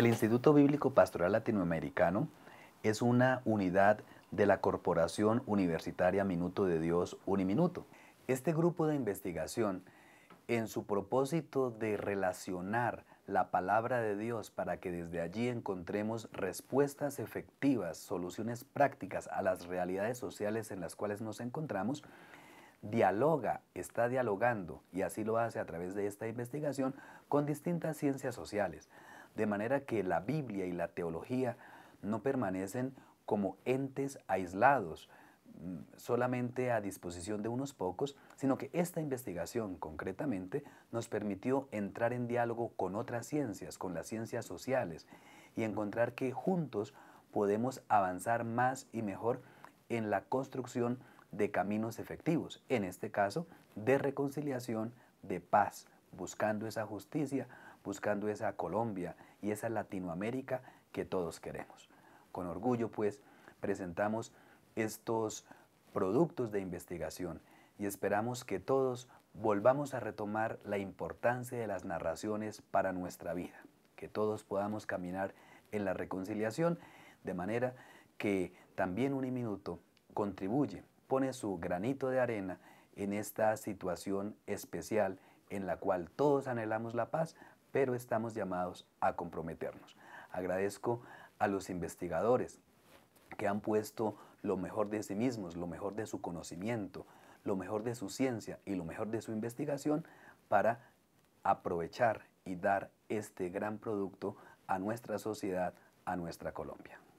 El Instituto Bíblico Pastoral Latinoamericano es una unidad de la Corporación Universitaria Minuto de Dios Uniminuto. Este grupo de investigación, en su propósito de relacionar la palabra de Dios para que desde allí encontremos respuestas efectivas, soluciones prácticas a las realidades sociales en las cuales nos encontramos, dialoga, está dialogando, y así lo hace a través de esta investigación, con distintas ciencias sociales de manera que la Biblia y la teología no permanecen como entes aislados, mm, solamente a disposición de unos pocos, sino que esta investigación concretamente nos permitió entrar en diálogo con otras ciencias, con las ciencias sociales, y encontrar que juntos podemos avanzar más y mejor en la construcción de caminos efectivos, en este caso de reconciliación, de paz, buscando esa justicia, buscando esa Colombia y esa Latinoamérica que todos queremos. Con orgullo, pues, presentamos estos productos de investigación y esperamos que todos volvamos a retomar la importancia de las narraciones para nuestra vida, que todos podamos caminar en la reconciliación, de manera que también un minuto contribuye, pone su granito de arena en esta situación especial en la cual todos anhelamos la paz, pero estamos llamados a comprometernos. Agradezco a los investigadores que han puesto lo mejor de sí mismos, lo mejor de su conocimiento, lo mejor de su ciencia y lo mejor de su investigación para aprovechar y dar este gran producto a nuestra sociedad, a nuestra Colombia.